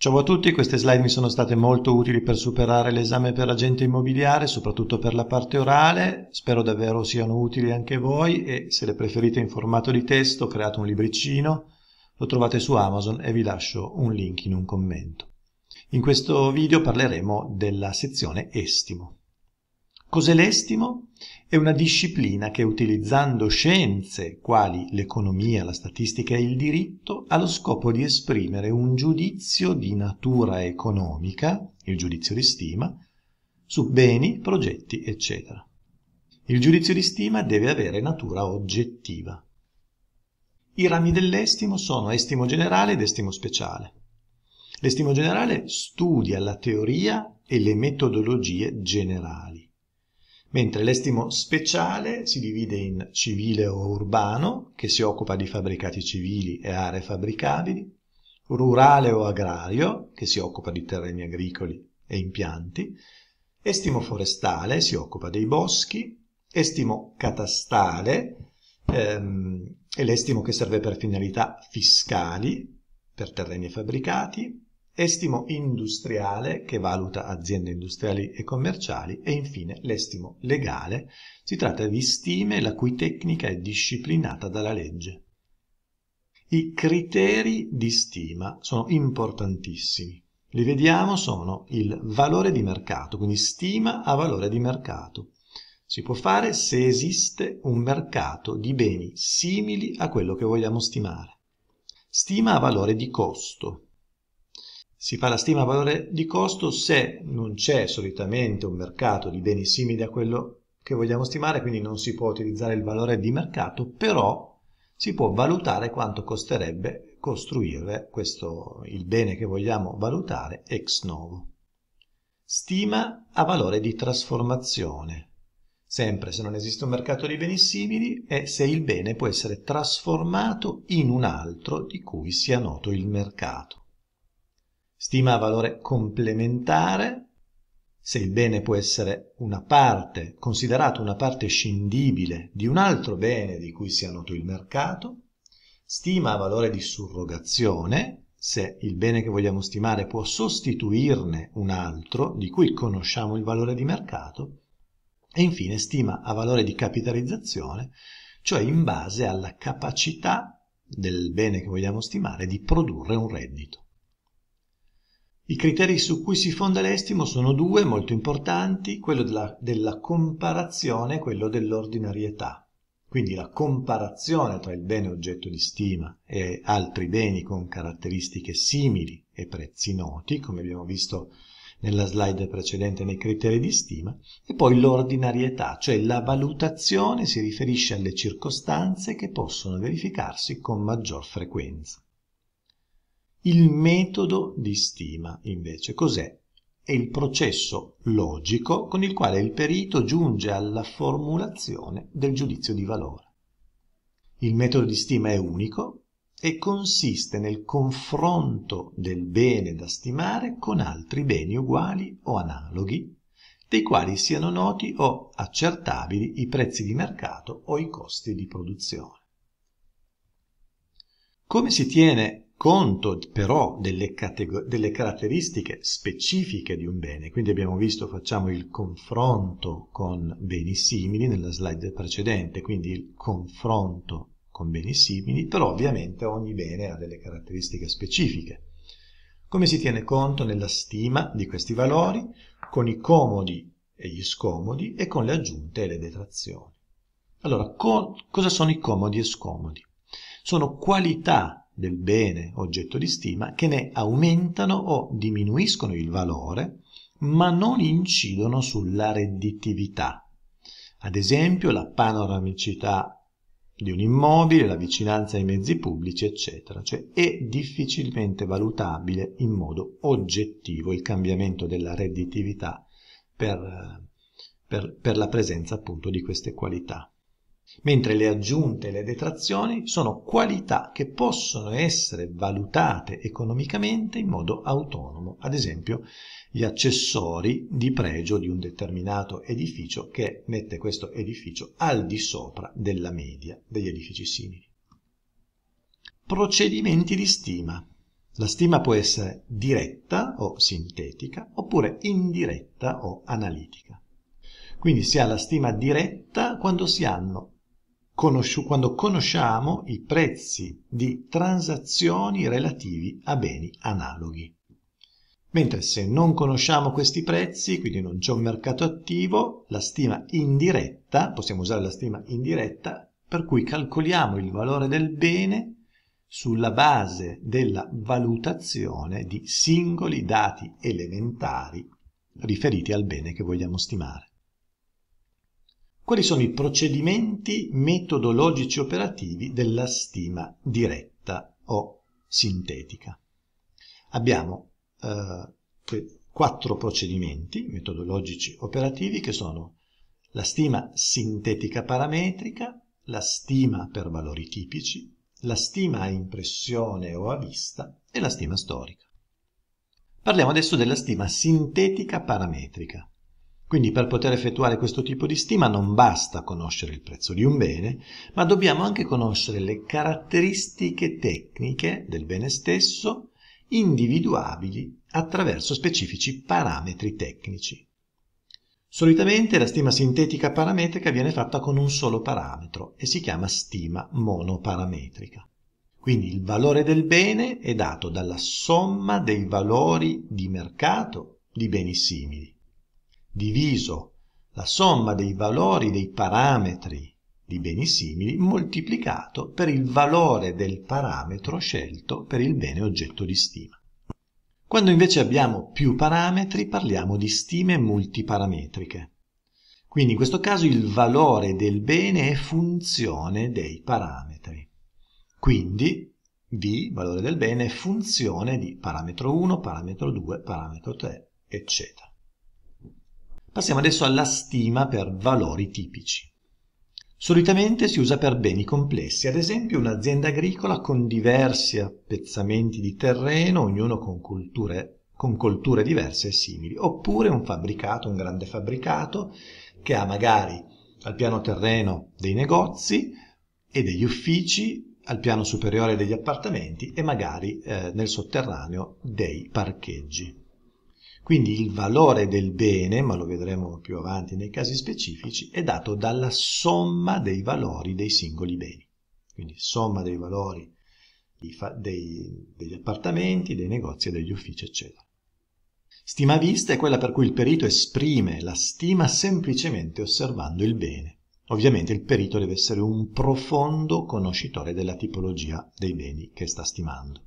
Ciao a tutti, queste slide mi sono state molto utili per superare l'esame per agente immobiliare, soprattutto per la parte orale, spero davvero siano utili anche voi e se le preferite in formato di testo ho creato un libricino, lo trovate su Amazon e vi lascio un link in un commento. In questo video parleremo della sezione estimo. Cos'è l'estimo? È una disciplina che utilizzando scienze quali l'economia, la statistica e il diritto ha lo scopo di esprimere un giudizio di natura economica, il giudizio di stima, su beni, progetti, eccetera. Il giudizio di stima deve avere natura oggettiva. I rami dell'estimo sono estimo generale ed estimo speciale. L'estimo generale studia la teoria e le metodologie generali mentre l'estimo speciale si divide in civile o urbano, che si occupa di fabbricati civili e aree fabbricabili, rurale o agrario, che si occupa di terreni agricoli e impianti, estimo forestale, si occupa dei boschi, estimo catastale, ehm, è l'estimo che serve per finalità fiscali, per terreni fabbricati, estimo industriale che valuta aziende industriali e commerciali e infine l'estimo legale, si tratta di stime la cui tecnica è disciplinata dalla legge. I criteri di stima sono importantissimi. Li vediamo sono il valore di mercato, quindi stima a valore di mercato. Si può fare se esiste un mercato di beni simili a quello che vogliamo stimare. Stima a valore di costo, si fa la stima a valore di costo se non c'è solitamente un mercato di beni simili a quello che vogliamo stimare, quindi non si può utilizzare il valore di mercato, però si può valutare quanto costerebbe costruire questo, il bene che vogliamo valutare ex novo. Stima a valore di trasformazione, sempre se non esiste un mercato di beni simili e se il bene può essere trasformato in un altro di cui sia noto il mercato. Stima a valore complementare se il bene può essere una parte, considerato una parte scindibile di un altro bene di cui sia noto il mercato. Stima a valore di surrogazione se il bene che vogliamo stimare può sostituirne un altro di cui conosciamo il valore di mercato e infine stima a valore di capitalizzazione, cioè in base alla capacità del bene che vogliamo stimare di produrre un reddito. I criteri su cui si fonda l'estimo sono due, molto importanti, quello della, della comparazione e quello dell'ordinarietà. Quindi la comparazione tra il bene oggetto di stima e altri beni con caratteristiche simili e prezzi noti, come abbiamo visto nella slide precedente nei criteri di stima, e poi l'ordinarietà, cioè la valutazione si riferisce alle circostanze che possono verificarsi con maggior frequenza. Il metodo di stima, invece, cos'è? È il processo logico con il quale il perito giunge alla formulazione del giudizio di valore. Il metodo di stima è unico e consiste nel confronto del bene da stimare con altri beni uguali o analoghi, dei quali siano noti o accertabili i prezzi di mercato o i costi di produzione. Come si tiene conto però delle, delle, caratteristiche specifiche di un bene, quindi abbiamo visto facciamo il confronto con beni simili nella slide precedente, quindi il confronto con beni simili, però ovviamente ogni bene ha delle caratteristiche specifiche. Come si tiene conto nella stima di questi valori? Con i comodi e gli scomodi e con le aggiunte e le detrazioni. Allora, co cosa sono i comodi e scomodi? Sono qualità del bene oggetto di stima che ne aumentano o diminuiscono il valore, ma non incidono sulla redditività. Ad esempio la panoramicità di un immobile, la vicinanza ai mezzi pubblici, eccetera, cioè è difficilmente valutabile in modo oggettivo il cambiamento della redditività per, per, per la presenza appunto di queste qualità mentre le aggiunte e le detrazioni sono qualità che possono essere valutate economicamente in modo autonomo, ad esempio gli accessori di pregio di un determinato edificio che mette questo edificio al di sopra della media degli edifici simili. Procedimenti di stima. La stima può essere diretta o sintetica oppure indiretta o analitica. Quindi si ha la stima diretta quando si hanno conosci- quando conosciamo i prezzi di transazioni relativi a beni analoghi. Mentre se non conosciamo questi prezzi, quindi non c'è un mercato attivo, la stima indiretta, possiamo usare la stima indiretta, per cui calcoliamo il valore del bene sulla base della valutazione di singoli dati elementari riferiti al bene che vogliamo stimare quali sono i procedimenti metodologici operativi della stima diretta o sintetica. Abbiamo eh, quattro procedimenti metodologici operativi che sono la stima sintetica parametrica, la stima per valori tipici, la stima a impressione o a vista e la stima storica. Parliamo adesso della stima sintetica parametrica. Quindi per poter effettuare questo tipo di stima non basta conoscere il prezzo di un bene, ma dobbiamo anche conoscere le caratteristiche tecniche del bene stesso individuabili attraverso specifici parametri tecnici. Solitamente la stima sintetica parametrica viene fatta con un solo parametro e si chiama stima monoparametrica. Quindi il valore del bene è dato dalla somma dei valori di mercato di beni simili diviso la somma dei valori dei parametri di beni simili moltiplicato per il valore del parametro scelto per il bene oggetto di stima. Quando invece abbiamo più parametri parliamo di stime multiparametriche. Quindi in questo caso il valore del bene è funzione dei parametri. Quindi V, valore del bene, è funzione di parametro 1, parametro 2, parametro 3, eccetera. Passiamo adesso alla stima per valori tipici. Solitamente si usa per beni complessi, ad esempio un'azienda agricola con diversi appezzamenti di terreno, ognuno con colture, con colture diverse e simili, oppure un fabbricato, un grande fabbricato che ha magari al piano terreno dei negozi e degli uffici, al piano superiore degli appartamenti e magari eh, nel sotterraneo dei parcheggi. Quindi il valore del bene, ma lo vedremo più avanti nei casi specifici, è dato dalla somma dei valori dei singoli beni. Quindi somma dei valori dei, degli appartamenti, dei negozi, degli uffici, eccetera. Stima vista è quella per cui il perito esprime la stima semplicemente osservando il bene. Ovviamente il perito deve essere un profondo conoscitore della tipologia dei beni che sta stimando.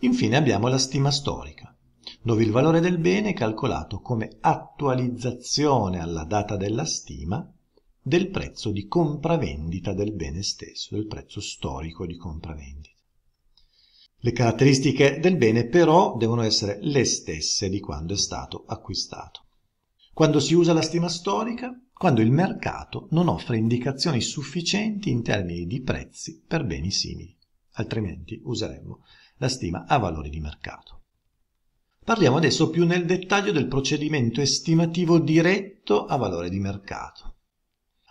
Infine abbiamo la stima storica dove il valore del bene è calcolato come attualizzazione alla data della stima del prezzo di compravendita del bene stesso, del prezzo storico di compravendita. Le caratteristiche del bene però devono essere le stesse di quando è stato acquistato. Quando si usa la stima storica? Quando il mercato non offre indicazioni sufficienti in termini di prezzi per beni simili, altrimenti useremmo la stima a valori di mercato. Parliamo adesso più nel dettaglio del procedimento estimativo diretto a valore di mercato.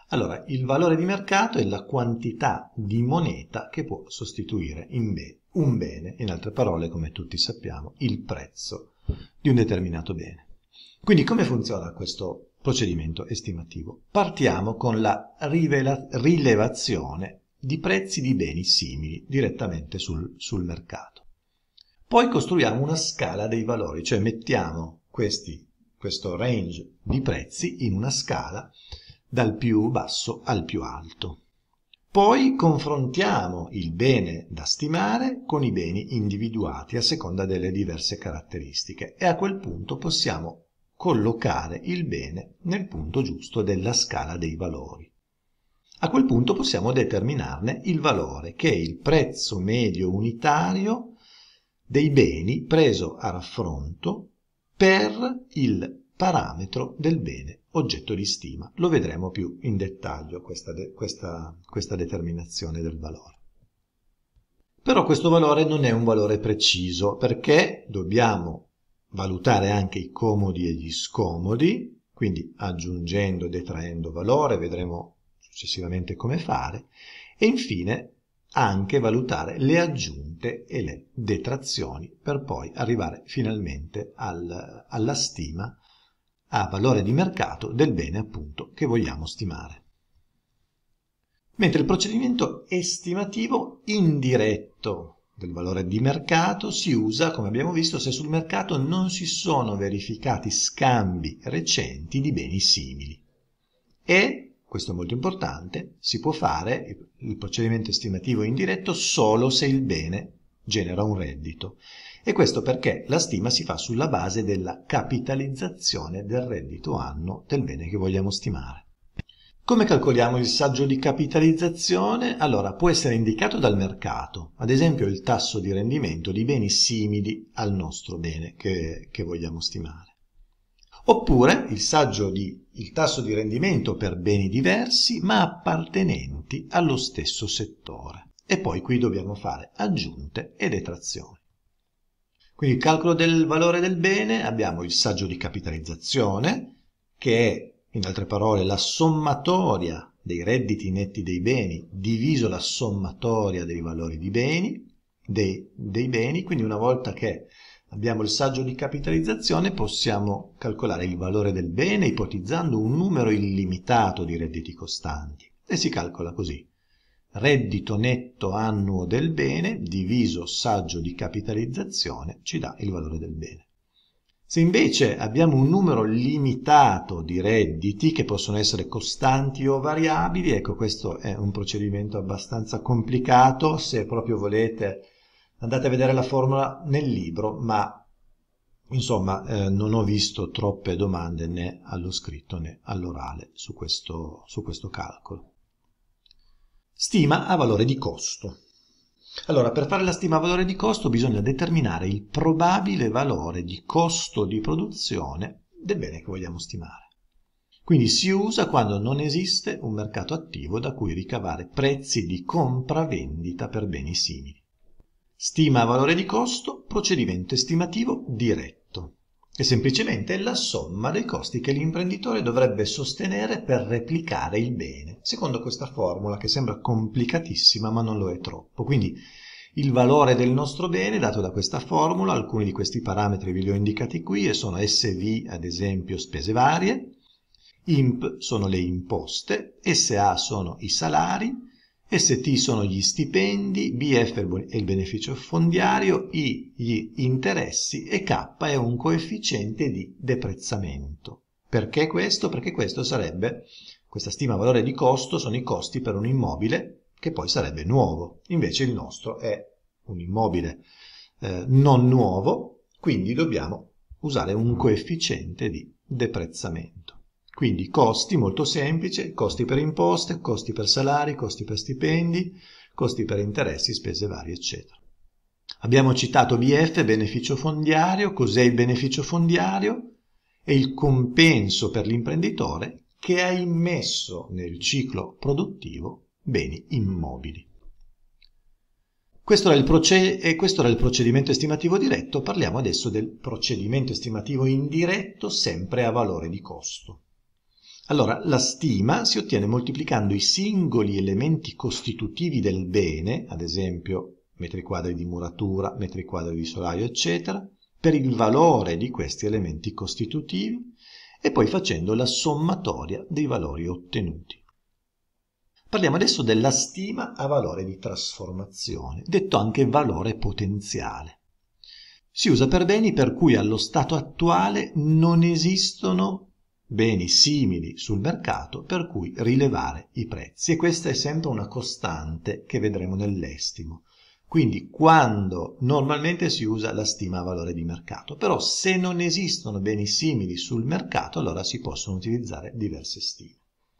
Allora, il valore di mercato è la quantità di moneta che può sostituire be un bene, in altre parole, come tutti sappiamo, il prezzo di un determinato bene. Quindi come funziona questo procedimento estimativo? Partiamo con la rilevazione di prezzi di beni simili direttamente sul, sul mercato. Poi costruiamo una scala dei valori, cioè mettiamo questi, questo range di prezzi in una scala dal più basso al più alto. Poi confrontiamo il bene da stimare con i beni individuati a seconda delle diverse caratteristiche e a quel punto possiamo collocare il bene nel punto giusto della scala dei valori. A quel punto possiamo determinarne il valore che è il prezzo medio unitario dei beni preso a raffronto per il parametro del bene oggetto di stima. Lo vedremo più in dettaglio questa, de questa, questa determinazione del valore. Però questo valore non è un valore preciso perché dobbiamo valutare anche i comodi e gli scomodi, quindi aggiungendo e detraendo valore, vedremo successivamente come fare, e infine anche valutare le aggiunte e le detrazioni per poi arrivare finalmente al, alla stima a valore di mercato del bene appunto che vogliamo stimare. Mentre il procedimento estimativo indiretto del valore di mercato si usa, come abbiamo visto, se sul mercato non si sono verificati scambi recenti di beni simili e questo è molto importante, si può fare il procedimento estimativo indiretto solo se il bene genera un reddito. E questo perché la stima si fa sulla base della capitalizzazione del reddito anno del bene che vogliamo stimare. Come calcoliamo il saggio di capitalizzazione? Allora, può essere indicato dal mercato, ad esempio il tasso di rendimento di beni simili al nostro bene che, che vogliamo stimare. Oppure il saggio di il tasso di rendimento per beni diversi ma appartenenti allo stesso settore. E poi qui dobbiamo fare aggiunte e detrazioni. Quindi il calcolo del valore del bene, abbiamo il saggio di capitalizzazione, che è, in altre parole, la sommatoria dei redditi netti dei beni diviso la sommatoria dei valori di beni, dei, dei beni, quindi una volta che Abbiamo il saggio di capitalizzazione, possiamo calcolare il valore del bene ipotizzando un numero illimitato di redditi costanti e si calcola così. Reddito netto annuo del bene diviso saggio di capitalizzazione ci dà il valore del bene. Se invece abbiamo un numero limitato di redditi che possono essere costanti o variabili, ecco questo è un procedimento abbastanza complicato, se proprio volete andate a vedere la formula nel libro, ma insomma eh, non ho visto troppe domande né allo scritto né all'orale su questo, su questo calcolo. Stima a valore di costo. Allora, per fare la stima a valore di costo bisogna determinare il probabile valore di costo di produzione del bene che vogliamo stimare. Quindi si usa quando non esiste un mercato attivo da cui ricavare prezzi di compravendita per beni simili. Stima a valore di costo, procedimento estimativo diretto. È semplicemente la somma dei costi che l'imprenditore dovrebbe sostenere per replicare il bene, secondo questa formula che sembra complicatissima ma non lo è troppo. Quindi il valore del nostro bene dato da questa formula, alcuni di questi parametri vi li ho indicati qui e sono SV ad esempio spese varie, IMP sono le imposte, SA sono i salari, ST sono gli stipendi, BF è il beneficio fondiario, I gli interessi e K è un coefficiente di deprezzamento. Perché questo? Perché questo sarebbe, questa stima valore di costo sono i costi per un immobile che poi sarebbe nuovo. Invece il nostro è un immobile eh, non nuovo, quindi dobbiamo usare un coefficiente di deprezzamento. Quindi costi, molto semplice, costi per imposte, costi per salari, costi per stipendi, costi per interessi, spese varie, eccetera. Abbiamo citato BF, beneficio fondiario, cos'è il beneficio fondiario? È il compenso per l'imprenditore che ha immesso nel ciclo produttivo beni immobili. Questo era, questo era, il procedimento estimativo diretto, parliamo adesso del procedimento estimativo indiretto sempre a valore di costo. Allora, la stima si ottiene moltiplicando i singoli elementi costitutivi del bene, ad esempio metri quadri di muratura, metri quadri di solaio, eccetera, per il valore di questi elementi costitutivi e poi facendo la sommatoria dei valori ottenuti. Parliamo adesso della stima a valore di trasformazione, detto anche valore potenziale. Si usa per beni per cui allo stato attuale non esistono beni simili sul mercato per cui rilevare i prezzi e questa è sempre una costante che vedremo nell'estimo. Quindi quando normalmente si usa la stima a valore di mercato, però se non esistono beni simili sul mercato allora si possono utilizzare diverse stime.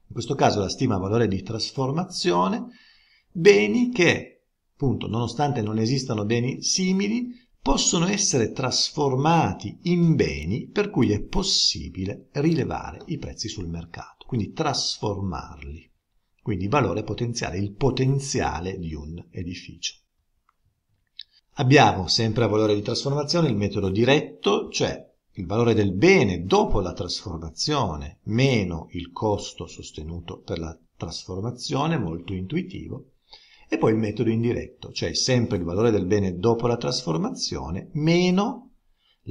In questo caso la stima a valore di trasformazione, beni che, appunto, nonostante non esistano beni simili, possono essere trasformati in beni per cui è possibile rilevare i prezzi sul mercato, quindi trasformarli, quindi il valore potenziale, il potenziale di un edificio. Abbiamo sempre a valore di trasformazione il metodo diretto, cioè il valore del bene dopo la trasformazione meno il costo sostenuto per la trasformazione, molto intuitivo, e poi il metodo indiretto, cioè sempre il valore del bene dopo la trasformazione meno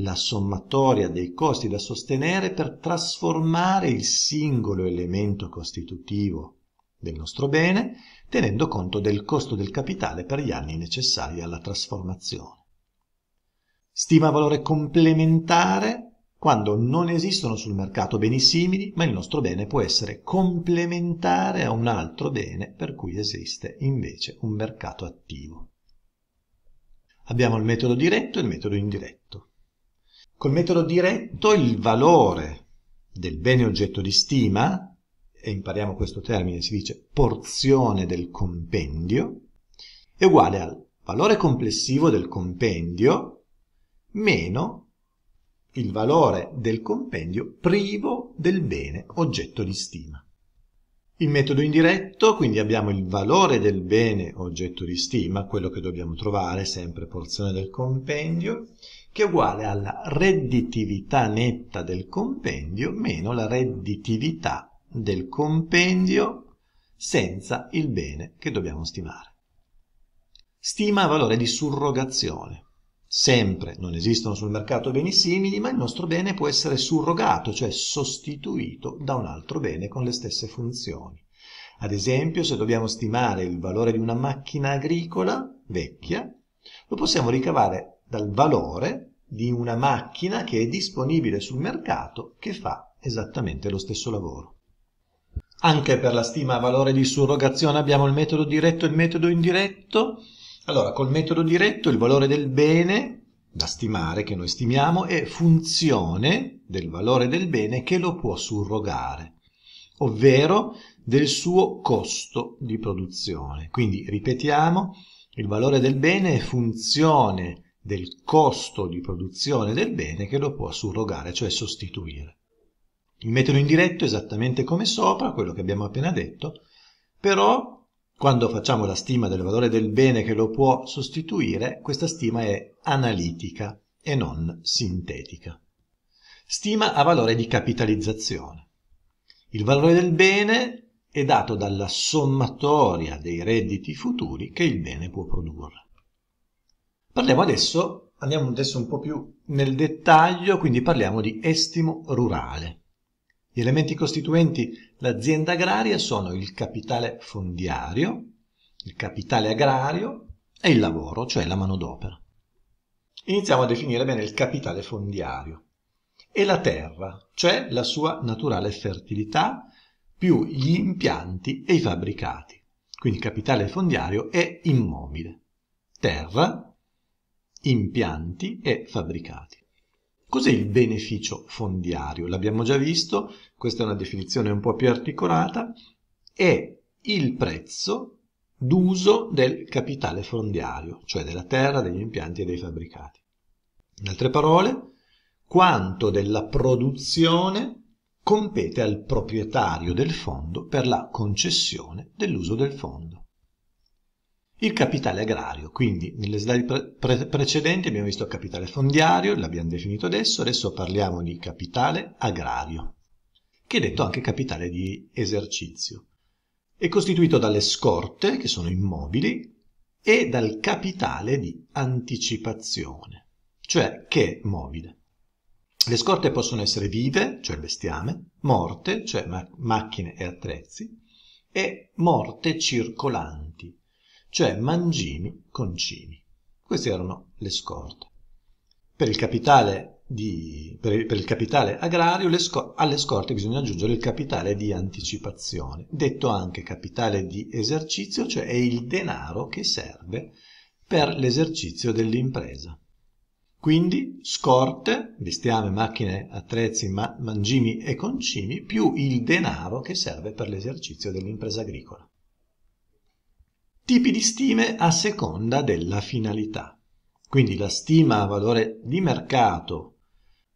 la sommatoria dei costi da sostenere per trasformare il singolo elemento costitutivo del nostro bene, tenendo conto del costo del capitale per gli anni necessari alla trasformazione. Stima valore complementare quando non esistono sul mercato beni simili, ma il nostro bene può essere complementare a un altro bene per cui esiste invece un mercato attivo. Abbiamo il metodo diretto e il metodo indiretto. Col metodo diretto il valore del bene oggetto di stima, e impariamo questo termine, si dice porzione del compendio, è uguale al valore complessivo del compendio meno il valore del compendio privo del bene oggetto di stima. Il metodo indiretto, quindi abbiamo il valore del bene oggetto di stima, quello che dobbiamo trovare, sempre porzione del compendio, che è uguale alla redditività netta del compendio meno la redditività del compendio senza il bene che dobbiamo stimare. Stima valore di surrogazione. Sempre non esistono sul mercato beni simili, ma il nostro bene può essere surrogato, cioè sostituito da un altro bene con le stesse funzioni. Ad esempio, se dobbiamo stimare il valore di una macchina agricola vecchia, lo possiamo ricavare dal valore di una macchina che è disponibile sul mercato che fa esattamente lo stesso lavoro. Anche per la stima a valore di surrogazione abbiamo il metodo diretto e il metodo indiretto. Allora, col metodo diretto il valore del bene da stimare, che noi stimiamo, è funzione del valore del bene che lo può surrogare, ovvero del suo costo di produzione. Quindi, ripetiamo, il valore del bene è funzione del costo di produzione del bene che lo può surrogare, cioè sostituire. Il metodo indiretto, esattamente come sopra, quello che abbiamo appena detto, però quando facciamo la stima del valore del bene che lo può sostituire, questa stima è analitica e non sintetica. Stima a valore di capitalizzazione. Il valore del bene è dato dalla sommatoria dei redditi futuri che il bene può produrre. Parliamo adesso, andiamo adesso un po' più nel dettaglio, quindi parliamo di estimo rurale. Gli elementi costituenti L'azienda agraria sono il capitale fondiario, il capitale agrario e il lavoro, cioè la manodopera. Iniziamo a definire bene il capitale fondiario e la terra, cioè la sua naturale fertilità, più gli impianti e i fabbricati. Quindi capitale fondiario è immobile, terra, impianti e fabbricati. Cos'è il beneficio fondiario? L'abbiamo già visto questa è una definizione un po' più articolata, è il prezzo d'uso del capitale fondiario, cioè della terra, degli impianti e dei fabbricati. In altre parole, quanto della produzione compete al proprietario del fondo per la concessione dell'uso del fondo. Il capitale agrario, quindi nelle slide pre- pre- precedenti abbiamo visto capitale fondiario, l'abbiamo definito adesso, adesso parliamo di capitale agrario che è detto anche capitale di esercizio. È costituito dalle scorte, che sono immobili, e dal capitale di anticipazione, cioè che è mobile. Le scorte possono essere vive, cioè bestiame, morte, cioè ma macchine e attrezzi, e morte circolanti, cioè mangimi concimi. Queste erano le scorte. Per il capitale di, per, per, il capitale agrario scor- alle scorte bisogna aggiungere il capitale di anticipazione, detto anche capitale di esercizio, cioè è il denaro che serve per l'esercizio dell'impresa. Quindi scorte, bestiame, macchine, attrezzi, ma- mangimi e concimi, più il denaro che serve per l'esercizio dell'impresa agricola. Tipi di stime a seconda della finalità. Quindi la stima a valore di mercato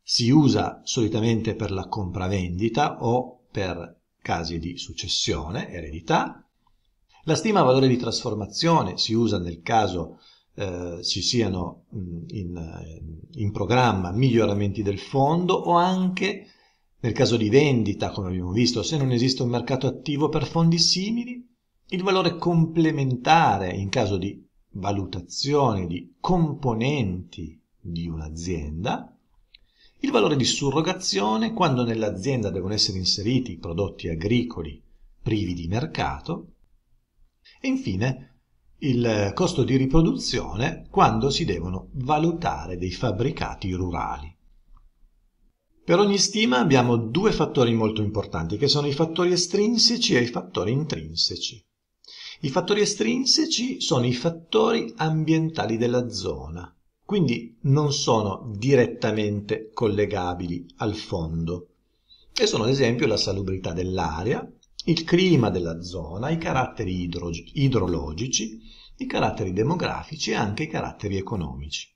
si usa solitamente per la compravendita o per casi di successione, eredità. La stima valore di trasformazione si usa nel caso eh, ci siano in, eh, in programma miglioramenti del fondo o anche nel caso di vendita, come abbiamo visto, se non esiste un mercato attivo per fondi simili, il valore complementare in caso di valutazione di componenti di un'azienda il valore di surrogazione quando nell'azienda devono essere inseriti prodotti agricoli privi di mercato e infine il costo di riproduzione quando si devono valutare dei fabbricati rurali. Per ogni stima abbiamo due fattori molto importanti che sono i fattori estrinseci e i fattori intrinseci. I fattori estrinseci sono i fattori ambientali della zona, quindi non sono direttamente collegabili al fondo e sono ad esempio la salubrità dell'aria, il clima della zona, i caratteri idro- idrologici, i caratteri demografici e anche i caratteri economici.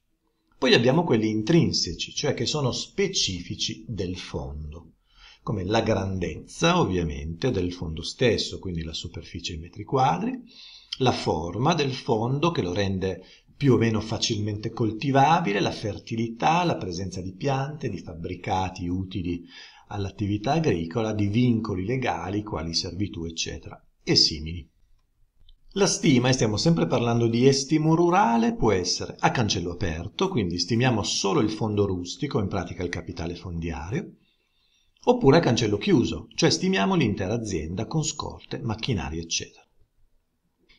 Poi abbiamo quelli intrinseci, cioè che sono specifici del fondo, come la grandezza ovviamente del fondo stesso, quindi la superficie in metri quadri, la forma del fondo che lo rende più o meno facilmente coltivabile, la fertilità, la presenza di piante, di fabbricati utili all'attività agricola, di vincoli legali quali servitù, eccetera, e simili. La stima, e stiamo sempre parlando di estimo rurale, può essere a cancello aperto, quindi stimiamo solo il fondo rustico, in pratica il capitale fondiario, oppure a cancello chiuso, cioè stimiamo l'intera azienda con scorte, macchinari, eccetera.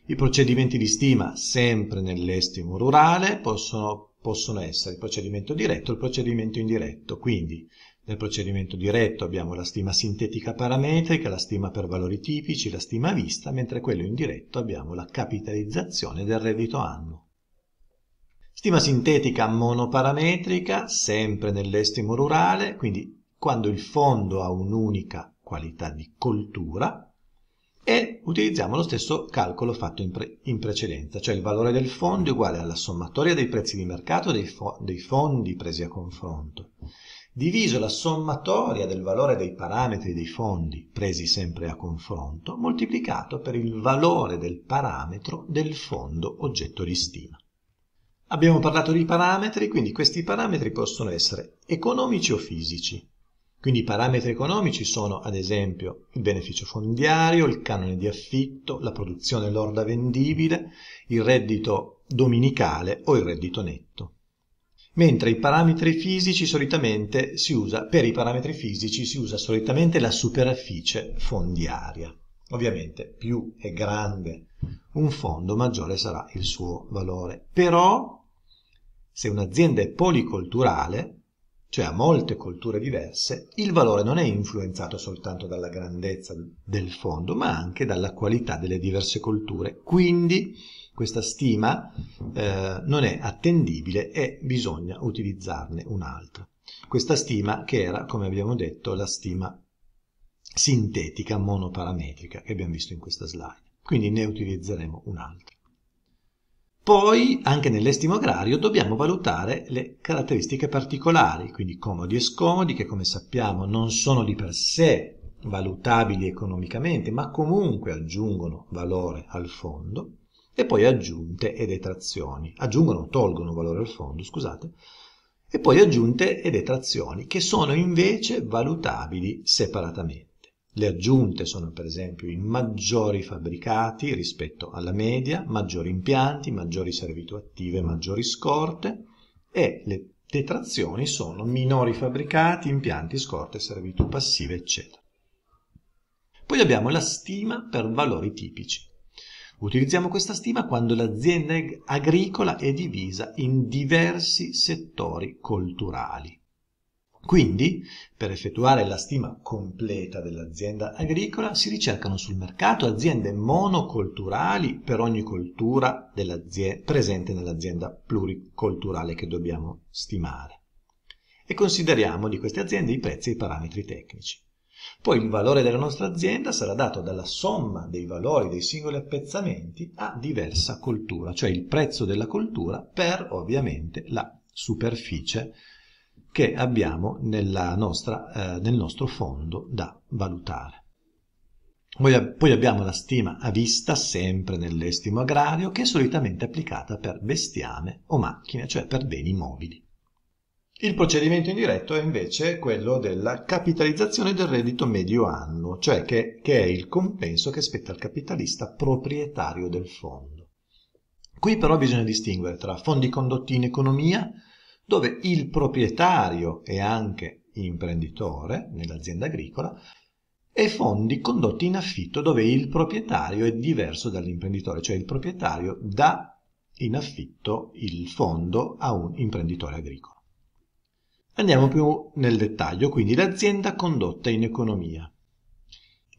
I procedimenti di stima, sempre nell'estimo rurale, possono, possono essere il procedimento diretto e il procedimento indiretto. Quindi nel procedimento diretto abbiamo la stima sintetica parametrica, la stima per valori tipici, la stima vista, mentre quello indiretto abbiamo la capitalizzazione del reddito annuo. Stima sintetica monoparametrica, sempre nell'estimo rurale, quindi quando il fondo ha un'unica qualità di coltura, e utilizziamo lo stesso calcolo fatto in, pre in, precedenza, cioè il valore del fondo è uguale alla sommatoria dei prezzi di mercato dei, fo dei fondi presi a confronto, diviso la sommatoria del valore dei parametri dei fondi presi sempre a confronto, moltiplicato per il valore del parametro del fondo oggetto di stima. Abbiamo parlato di parametri, quindi questi parametri possono essere economici o fisici. Quindi i parametri economici sono ad esempio il beneficio fondiario, il canone di affitto, la produzione lorda vendibile, il reddito dominicale o il reddito netto. Mentre i parametri fisici solitamente si usa, per i parametri fisici si usa solitamente la superficie fondiaria. Ovviamente più è grande un fondo, maggiore sarà il suo valore. Però se un'azienda è policolturale, cioè a molte colture diverse, il valore non è influenzato soltanto dalla grandezza del fondo, ma anche dalla qualità delle diverse colture. Quindi questa stima eh, non è attendibile e bisogna utilizzarne un'altra. Questa stima che era, come abbiamo detto, la stima sintetica monoparametrica che abbiamo visto in questa slide. Quindi ne utilizzeremo un'altra. Poi, anche nell'estimo agrario, dobbiamo valutare le caratteristiche particolari, quindi comodi e scomodi, che come sappiamo non sono di per sé valutabili economicamente, ma comunque aggiungono valore al fondo, e poi aggiunte e detrazioni, aggiungono, tolgono valore al fondo, scusate, e poi aggiunte e detrazioni, che sono invece valutabili separatamente. Le aggiunte sono per esempio i maggiori fabbricati rispetto alla media, maggiori impianti, maggiori servitù attive, maggiori scorte e le detrazioni sono minori fabbricati, impianti, scorte, servitù passive, eccetera. Poi abbiamo la stima per valori tipici. Utilizziamo questa stima quando l'azienda agricola è divisa in diversi settori culturali. Quindi, per effettuare la stima completa dell'azienda agricola, si ricercano sul mercato aziende monoculturali per ogni coltura presente nell'azienda pluriculturale che dobbiamo stimare. E consideriamo di queste aziende i prezzi e i parametri tecnici. Poi il valore della nostra azienda sarà dato dalla somma dei valori dei singoli appezzamenti a diversa coltura, cioè il prezzo della coltura per ovviamente la superficie che abbiamo nostra, eh, nel nostro fondo da valutare. Poi abbiamo la stima a vista, sempre nell'estimo agrario, che è solitamente applicata per bestiame o macchine, cioè per beni mobili. Il procedimento indiretto è invece quello della capitalizzazione del reddito medio anno, cioè che, che è il compenso che spetta al capitalista proprietario del fondo. Qui però bisogna distinguere tra fondi condotti in economia, dove il proprietario è anche imprenditore nell'azienda agricola e fondi condotti in affitto dove il proprietario è diverso dall'imprenditore, cioè il proprietario dà in affitto il fondo a un imprenditore agricolo. Andiamo più nel dettaglio, quindi l'azienda condotta in economia.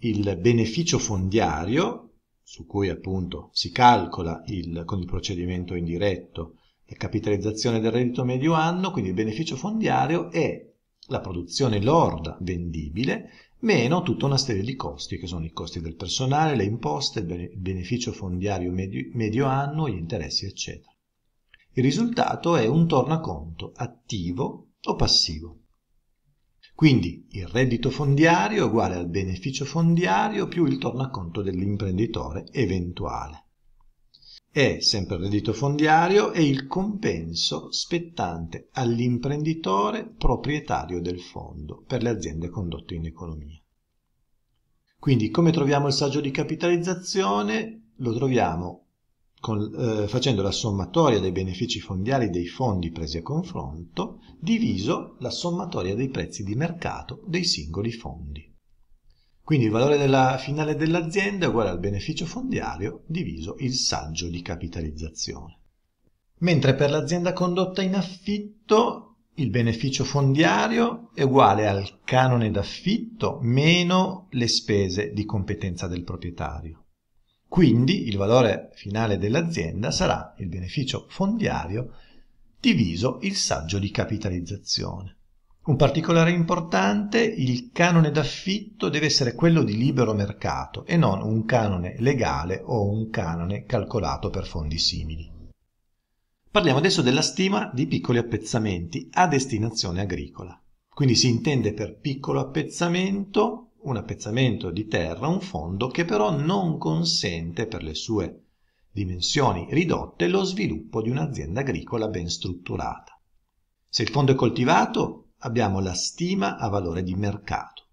Il beneficio fondiario, su cui appunto si calcola il, con il procedimento indiretto la capitalizzazione del reddito medio anno, quindi il beneficio fondiario è la produzione lorda vendibile meno tutta una serie di costi che sono i costi del personale, le imposte, il beneficio fondiario medio, medio anno, gli interessi eccetera. Il risultato è un tornaconto attivo o passivo. Quindi il reddito fondiario è uguale al beneficio fondiario più il tornaconto dell'imprenditore eventuale è sempre il reddito fondiario e il compenso spettante all'imprenditore proprietario del fondo per le aziende condotte in economia. Quindi come troviamo il saggio di capitalizzazione? Lo troviamo con, eh, facendo la sommatoria dei benefici fondiari dei fondi presi a confronto diviso la sommatoria dei prezzi di mercato dei singoli fondi. Quindi il valore della finale dell'azienda è uguale al beneficio fondiario diviso il saggio di capitalizzazione. Mentre per l'azienda condotta in affitto il beneficio fondiario è uguale al canone d'affitto meno le spese di competenza del proprietario. Quindi il valore finale dell'azienda sarà il beneficio fondiario diviso il saggio di capitalizzazione. Un particolare importante, il canone d'affitto deve essere quello di libero mercato e non un canone legale o un canone calcolato per fondi simili. Parliamo adesso della stima di piccoli appezzamenti a destinazione agricola. Quindi si intende per piccolo appezzamento un appezzamento di terra, un fondo che però non consente per le sue dimensioni ridotte lo sviluppo di un'azienda agricola ben strutturata. Se il fondo è coltivato, abbiamo la stima a valore di mercato.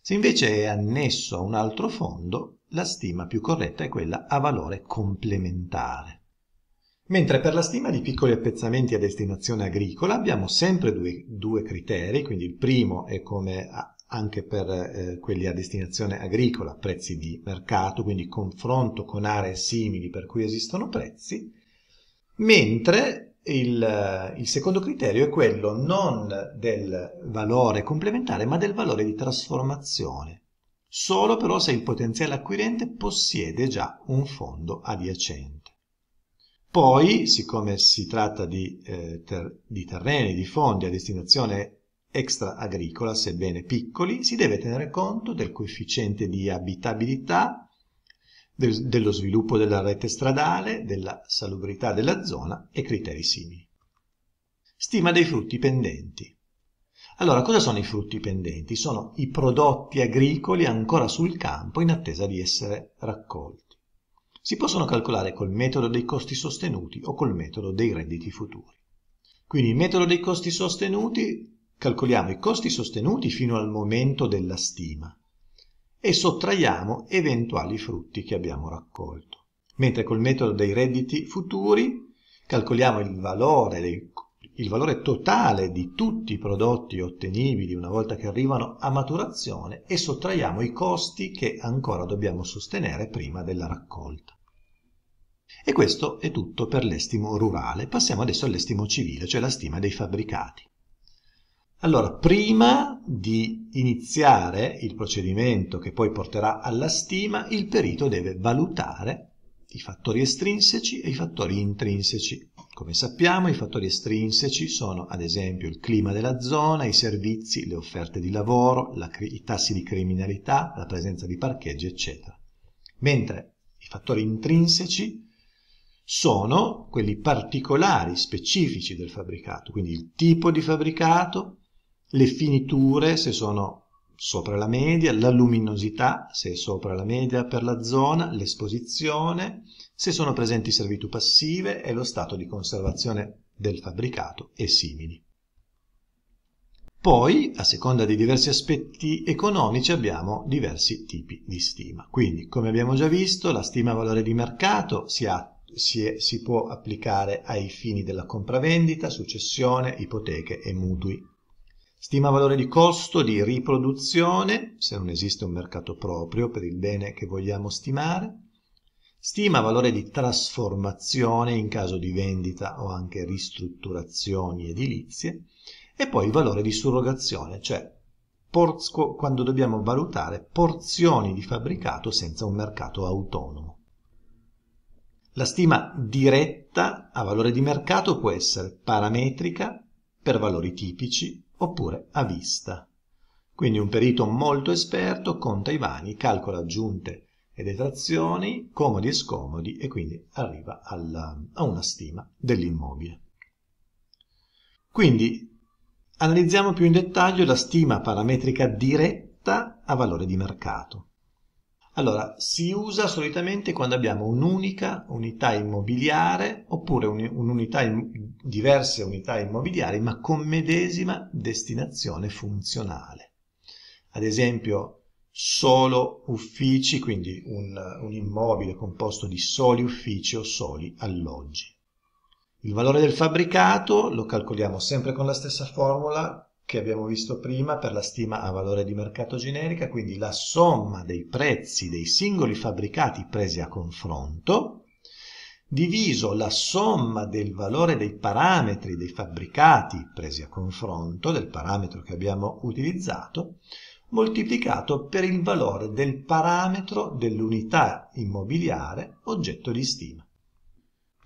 Se invece è annesso a un altro fondo, la stima più corretta è quella a valore complementare. Mentre per la stima di piccoli appezzamenti a destinazione agricola abbiamo sempre due, due criteri, quindi il primo è come anche per eh, quelli a destinazione agricola, prezzi di mercato, quindi confronto con aree simili per cui esistono prezzi, mentre il, il, secondo criterio è quello non del valore complementare ma del valore di trasformazione, solo però se il potenziale acquirente possiede già un fondo adiacente. Poi, siccome si tratta di, eh, ter, di terreni, di fondi a destinazione extra agricola, sebbene piccoli, si deve tenere conto del coefficiente di abitabilità dello sviluppo della rete stradale, della salubrità della zona e criteri simili. Stima dei frutti pendenti. Allora, cosa sono i frutti pendenti? Sono i prodotti agricoli ancora sul campo in attesa di essere raccolti. Si possono calcolare col metodo dei costi sostenuti o col metodo dei redditi futuri. Quindi il metodo dei costi sostenuti, calcoliamo i costi sostenuti fino al momento della stima e sottraiamo eventuali frutti che abbiamo raccolto. Mentre col metodo dei redditi futuri calcoliamo il valore, il valore totale di tutti i prodotti ottenibili una volta che arrivano a maturazione e sottraiamo i costi che ancora dobbiamo sostenere prima della raccolta. E questo è tutto per l'estimo rurale. Passiamo adesso all'estimo civile, cioè la stima dei fabbricati. Allora, prima di iniziare il procedimento che poi porterà alla stima, il perito deve valutare i fattori estrinseci e i fattori intrinseci. Come sappiamo, i fattori estrinseci sono ad esempio il clima della zona, i servizi, le offerte di lavoro, la, i tassi di criminalità, la presenza di parcheggi, eccetera. Mentre i fattori intrinseci sono quelli particolari, specifici del fabbricato, quindi il tipo di fabbricato, le finiture se sono sopra la media, la luminosità se è sopra la media per la zona, l'esposizione, se sono presenti servitù passive e lo stato di conservazione del fabbricato e simili. Poi, a seconda di diversi aspetti economici, abbiamo diversi tipi di stima. Quindi, come abbiamo già visto, la stima a valore di mercato si, ha, si, è, si può applicare ai fini della compravendita, successione, ipoteche e mutui Stima valore di costo di riproduzione, se non esiste un mercato proprio per il bene che vogliamo stimare. Stima valore di trasformazione in caso di vendita o anche ristrutturazioni edilizie. E poi valore di surrogazione, cioè quando dobbiamo valutare porzioni di fabbricato senza un mercato autonomo. La stima diretta a valore di mercato può essere parametrica per valori tipici oppure a vista. Quindi un perito molto esperto conta i vani, calcola aggiunte e detrazioni, comodi e scomodi e quindi arriva alla, a una stima dell'immobile. Quindi analizziamo più in dettaglio la stima parametrica diretta a valore di mercato. Allora, si usa solitamente quando abbiamo un'unica unità immobiliare oppure un'unità in, diverse unità immobiliari ma con medesima destinazione funzionale. Ad esempio, solo uffici, quindi un, un immobile composto di soli uffici o soli alloggi. Il valore del fabbricato lo calcoliamo sempre con la stessa formula che abbiamo visto prima per la stima a valore di mercato generica, quindi la somma dei prezzi dei singoli fabbricati presi a confronto, diviso la somma del valore dei parametri dei fabbricati presi a confronto, del parametro che abbiamo utilizzato, moltiplicato per il valore del parametro dell'unità immobiliare oggetto di stima.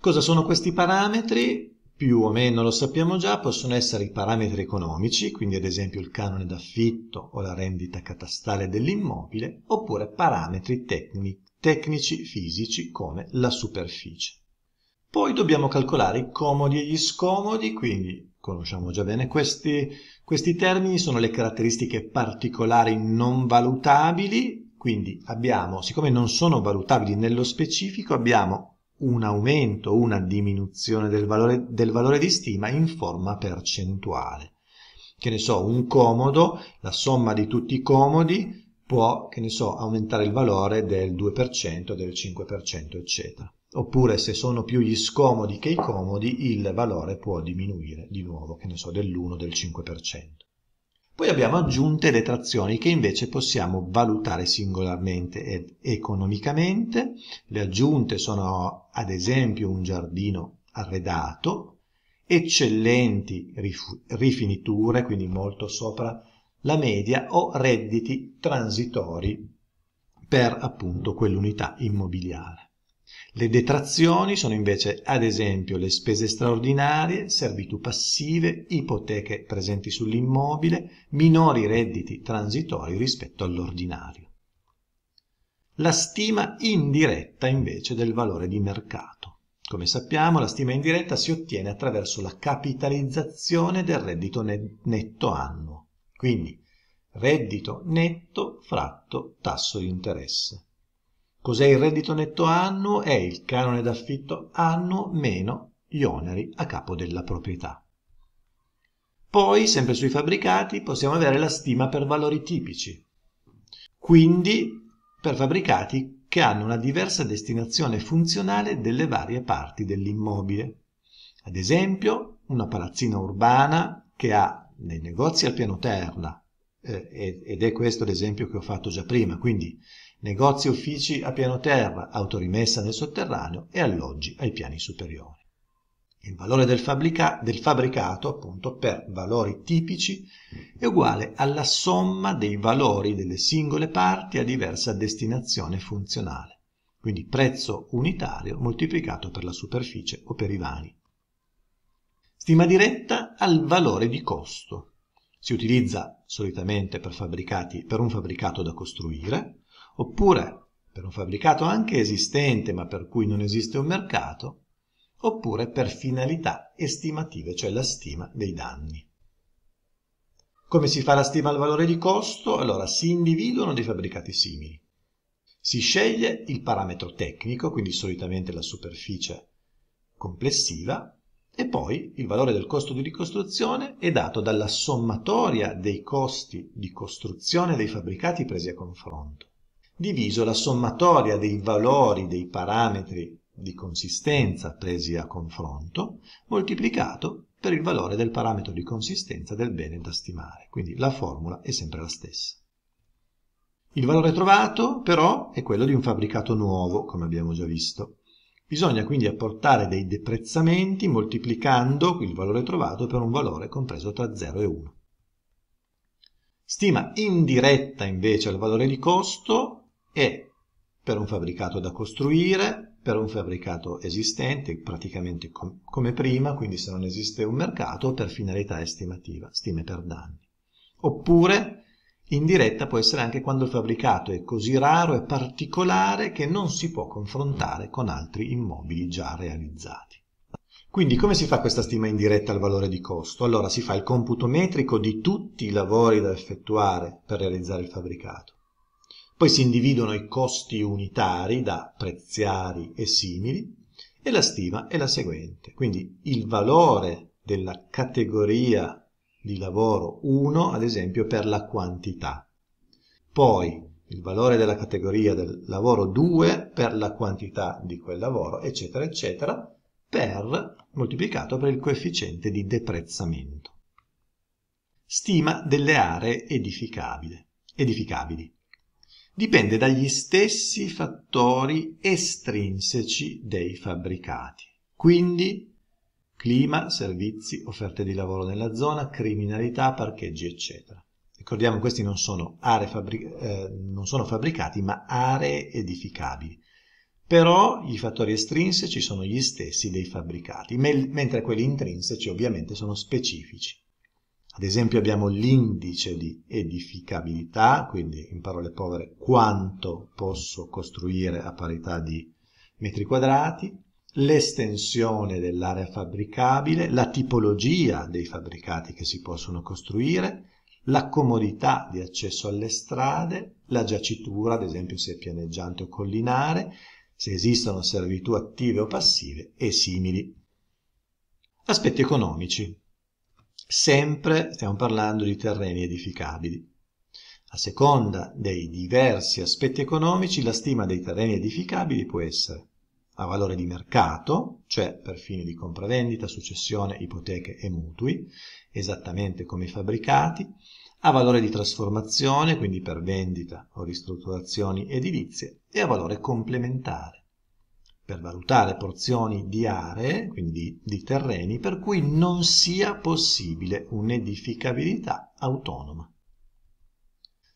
Cosa sono questi parametri? più o meno lo sappiamo già, possono essere i parametri economici, quindi ad esempio il canone d'affitto o la rendita catastale dell'immobile, oppure parametri tecni, tecnici fisici come la superficie. Poi dobbiamo calcolare i comodi e gli scomodi, quindi conosciamo già bene questi, questi termini, sono le caratteristiche particolari non valutabili, quindi abbiamo, siccome non sono valutabili nello specifico, abbiamo un aumento una diminuzione del valore, del valore di stima in forma percentuale. Che ne so, un comodo, la somma di tutti i comodi può, che ne so, aumentare il valore del 2%, del 5%, eccetera. Oppure se sono più gli scomodi che i comodi, il valore può diminuire di nuovo, che ne so, dell'1, del 5%. Poi abbiamo aggiunte le trazioni che invece possiamo valutare singolarmente ed economicamente. Le aggiunte sono ad esempio un giardino arredato, eccellenti rifiniture, quindi molto sopra la media, o redditi transitori per appunto quell'unità immobiliare. Le detrazioni sono invece ad esempio le spese straordinarie, servitù passive, ipoteche presenti sull'immobile, minori redditi transitori rispetto all'ordinario. La stima indiretta invece del valore di mercato. Come sappiamo la stima indiretta si ottiene attraverso la capitalizzazione del reddito netto annuo, quindi reddito netto fratto tasso di interesse. Cos'è il reddito netto annuo? È il canone d'affitto annuo meno gli oneri a capo della proprietà. Poi, sempre sui fabbricati, possiamo avere la stima per valori tipici, quindi per fabbricati che hanno una diversa destinazione funzionale delle varie parti dell'immobile. Ad esempio, una palazzina urbana che ha nei negozi al piano terra, eh, ed è questo l'esempio che ho fatto già prima, quindi negozi e uffici a piano terra, autorimessa nel sotterraneo e alloggi ai piani superiori. Il valore del, fabbrica, del fabbricato, appunto, per valori tipici è uguale alla somma dei valori delle singole parti a diversa destinazione funzionale, quindi prezzo unitario moltiplicato per la superficie o per i vani. Stima diretta al valore di costo. Si utilizza solitamente per, per un fabbricato da costruire, oppure per un fabbricato anche esistente ma per cui non esiste un mercato, oppure per finalità estimative, cioè la stima dei danni. Come si fa la stima al valore di costo? Allora si individuano dei fabbricati simili. Si sceglie il parametro tecnico, quindi solitamente la superficie complessiva, e poi il valore del costo di ricostruzione è dato dalla sommatoria dei costi di costruzione dei fabbricati presi a confronto diviso la sommatoria dei valori dei parametri di consistenza presi a confronto, moltiplicato per il valore del parametro di consistenza del bene da stimare. Quindi la formula è sempre la stessa. Il valore trovato, però, è quello di un fabbricato nuovo, come abbiamo già visto. Bisogna quindi apportare dei deprezzamenti moltiplicando il valore trovato per un valore compreso tra 0 e 1. Stima indiretta invece al valore di costo è per un fabbricato da costruire, per un fabbricato esistente, praticamente com come prima, quindi se non esiste un mercato, per finalità estimativa, stime per danni. Oppure indiretta può essere anche quando il fabbricato è così raro e particolare che non si può confrontare con altri immobili già realizzati. Quindi come si fa questa stima indiretta al valore di costo? Allora si fa il computo metrico di tutti i lavori da effettuare per realizzare il fabbricato poi si individuano i costi unitari da preziari e simili e la stima è la seguente, quindi il valore della categoria di lavoro 1, ad esempio, per la quantità. Poi il valore della categoria del lavoro 2 per la quantità di quel lavoro, eccetera, eccetera, per, moltiplicato per il coefficiente di deprezzamento. Stima delle aree edificabili dipende dagli stessi fattori estrinseci dei fabbricati. Quindi clima, servizi, offerte di lavoro nella zona, criminalità, parcheggi, eccetera. Ricordiamo che questi non sono, eh, non sono fabbricati, ma aree edificabili. Però i fattori estrinseci sono gli stessi dei fabbricati, me mentre quelli intrinseci ovviamente sono specifici. Ad esempio abbiamo l'indice di edificabilità, quindi in parole povere quanto posso costruire a parità di metri quadrati, l'estensione dell'area fabbricabile, la tipologia dei fabbricati che si possono costruire, la comodità di accesso alle strade, la giacitura, ad esempio se è pianeggiante o collinare, se esistono servitù attive o passive e simili. Aspetti economici. Sempre stiamo parlando di terreni edificabili. A seconda dei diversi aspetti economici, la stima dei terreni edificabili può essere a valore di mercato, cioè per fini di compravendita, successione, ipoteche e mutui, esattamente come i fabbricati, a valore di trasformazione, quindi per vendita o ristrutturazioni edilizie, e a valore complementare, per valutare porzioni di aree, quindi di terreni, per cui non sia possibile un'edificabilità autonoma.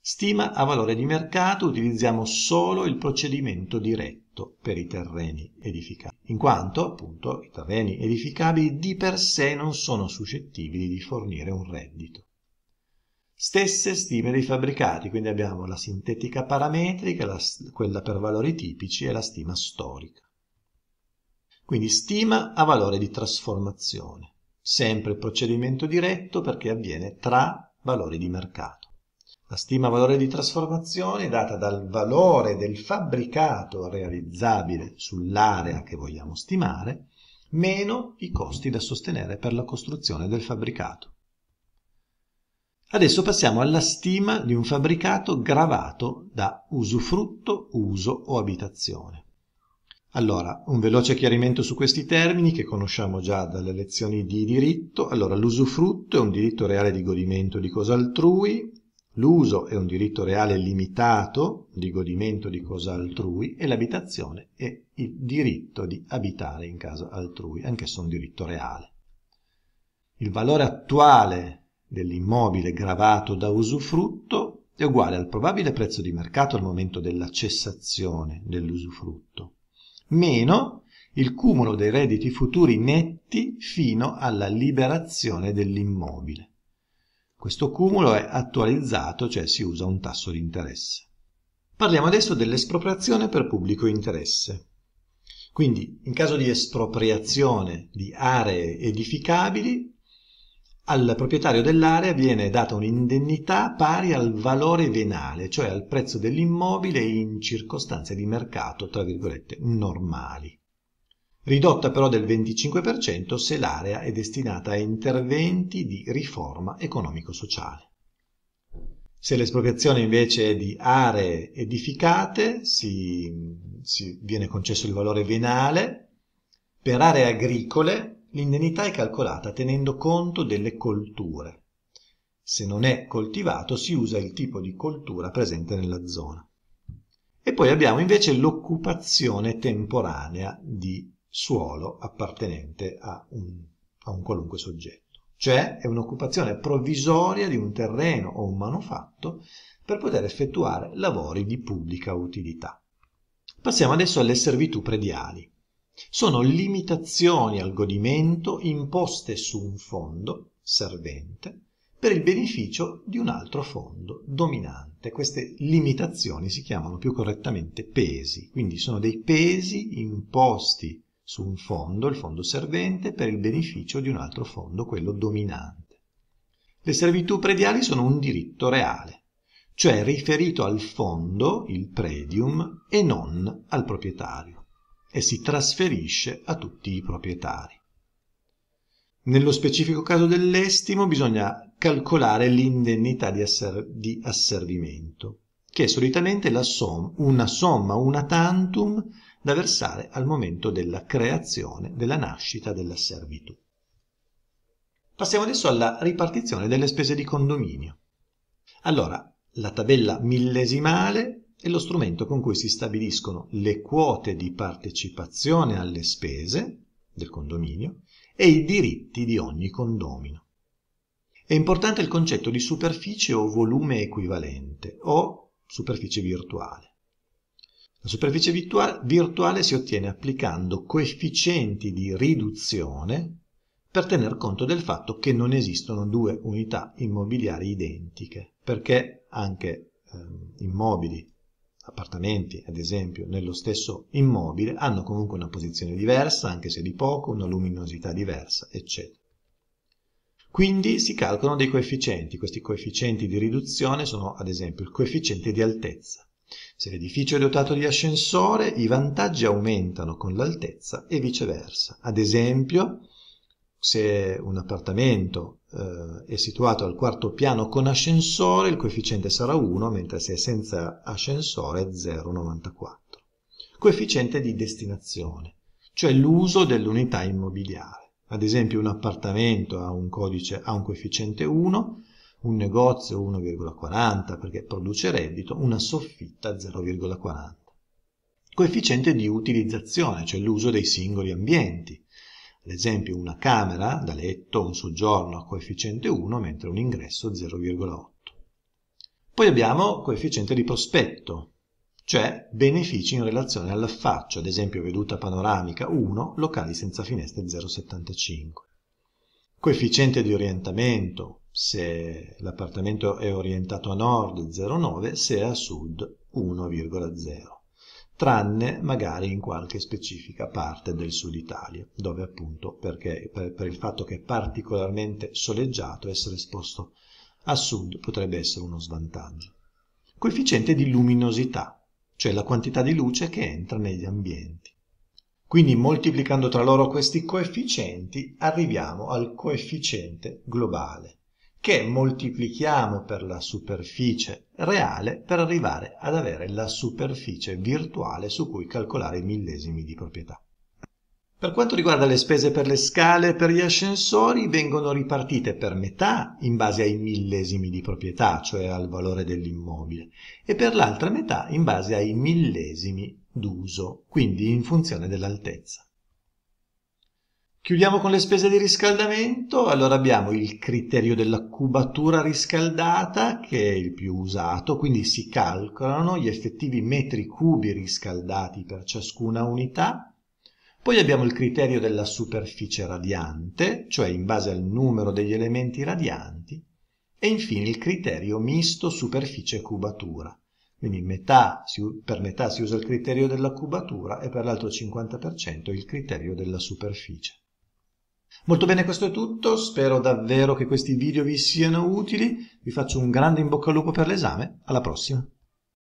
Stima a valore di mercato utilizziamo solo il procedimento diretto per i terreni edificabili, in quanto appunto i terreni edificabili di per sé non sono suscettibili di fornire un reddito. Stesse stime dei fabbricati, quindi abbiamo la sintetica parametrica, la, quella per valori tipici e la stima storica. Quindi stima a valore di trasformazione, sempre il procedimento diretto perché avviene tra valori di mercato. La stima a valore di trasformazione è data dal valore del fabbricato realizzabile sull'area che vogliamo stimare meno i costi da sostenere per la costruzione del fabbricato. Adesso passiamo alla stima di un fabbricato gravato da usufrutto, uso o abitazione. Allora, un veloce chiarimento su questi termini che conosciamo già dalle lezioni di diritto. Allora, l'usufrutto è un diritto reale di godimento di cosa altrui, l'uso è un diritto reale limitato di godimento di cosa altrui e l'abitazione è il diritto di abitare in casa altrui, anch'esso un diritto reale. Il valore attuale dell'immobile gravato da usufrutto è uguale al probabile prezzo di mercato al momento della cessazione dell'usufrutto meno il cumulo dei redditi futuri netti fino alla liberazione dell'immobile. Questo cumulo è attualizzato, cioè si usa un tasso di interesse. Parliamo adesso dell'espropriazione per pubblico interesse. Quindi, in caso di espropriazione di aree edificabili, al proprietario dell'area viene data un'indennità pari al valore venale, cioè al prezzo dell'immobile in circostanze di mercato, tra virgolette, normali. Ridotta però del 25% se l'area è destinata a interventi di riforma economico-sociale. Se l'espropriazione invece è di aree edificate, si, si viene concesso il valore venale, per aree agricole l'indennità è calcolata tenendo conto delle colture. Se non è coltivato si usa il tipo di coltura presente nella zona. E poi abbiamo invece l'occupazione temporanea di suolo appartenente a un, a un qualunque soggetto cioè è un'occupazione provvisoria di un terreno o un manufatto per poter effettuare lavori di pubblica utilità. Passiamo adesso alle servitù prediali sono limitazioni al godimento imposte su un fondo servente per il beneficio di un altro fondo dominante. Queste limitazioni si chiamano più correttamente pesi, quindi sono dei pesi imposti su un fondo, il fondo servente, per il beneficio di un altro fondo, quello dominante. Le servitù prediali sono un diritto reale, cioè riferito al fondo, il predium, e non al proprietario e si trasferisce a tutti i proprietari. Nello specifico caso dell'estimo bisogna calcolare l'indennità di, asser di, asservimento, che è solitamente som una somma, una tantum, da versare al momento della creazione, della nascita della servitù. Passiamo adesso alla ripartizione delle spese di condominio. Allora, la tabella millesimale è lo strumento con cui si stabiliscono le quote di partecipazione alle spese del condominio e i diritti di ogni condomino. È importante il concetto di superficie o volume equivalente o superficie virtuale. La superficie virtuale si ottiene applicando coefficienti di riduzione per tener conto del fatto che non esistono due unità immobiliari identiche, perché anche eh, immobili appartamenti, ad esempio, nello stesso immobile, hanno comunque una posizione diversa, anche se di poco, una luminosità diversa, eccetera. Quindi si calcolano dei coefficienti, questi coefficienti di riduzione sono ad esempio il coefficiente di altezza. Se l'edificio è dotato di ascensore, i vantaggi aumentano con l'altezza e viceversa. Ad esempio, se un appartamento eh, è situato al quarto piano con ascensore, il coefficiente sarà 1, mentre se è senza ascensore è 0,94. Coefficiente di destinazione, cioè l'uso dell'unità immobiliare. Ad esempio un appartamento ha un, codice, ha un coefficiente 1, un negozio 1,40 perché produce reddito, una soffitta 0,40. Coefficiente di utilizzazione, cioè l'uso dei singoli ambienti ad esempio una camera da letto, un soggiorno a coefficiente 1, mentre un ingresso 0,8. Poi abbiamo coefficiente di prospetto, cioè benefici in relazione all'affaccio, ad esempio veduta panoramica 1, locali senza finestre 0,75. Coefficiente di orientamento, se l'appartamento è orientato a nord 0,9, se è a sud 1,0 tranne magari in qualche specifica parte del sud Italia, dove appunto perché, per, per, il fatto che è particolarmente soleggiato essere esposto a sud potrebbe essere uno svantaggio. Coefficiente di luminosità, cioè la quantità di luce che entra negli ambienti. Quindi moltiplicando tra loro questi coefficienti arriviamo al coefficiente globale che moltiplichiamo per la superficie reale per arrivare ad avere la superficie virtuale su cui calcolare i millesimi di proprietà. Per quanto riguarda le spese per le scale e per gli ascensori, vengono ripartite per metà in base ai millesimi di proprietà, cioè al valore dell'immobile, e per l'altra metà in base ai millesimi d'uso, quindi in funzione dell'altezza. Chiudiamo con le spese di riscaldamento, allora abbiamo il criterio della cubatura riscaldata che è il più usato, quindi si calcolano gli effettivi metri cubi riscaldati per ciascuna unità, poi abbiamo il criterio della superficie radiante, cioè in base al numero degli elementi radianti, e infine il criterio misto superficie cubatura, quindi metà, per metà si usa il criterio della cubatura e per l'altro 50% il criterio della superficie. Molto bene, questo è tutto, spero davvero che questi video vi siano utili, vi faccio un grande in bocca al lupo per l'esame, alla prossima!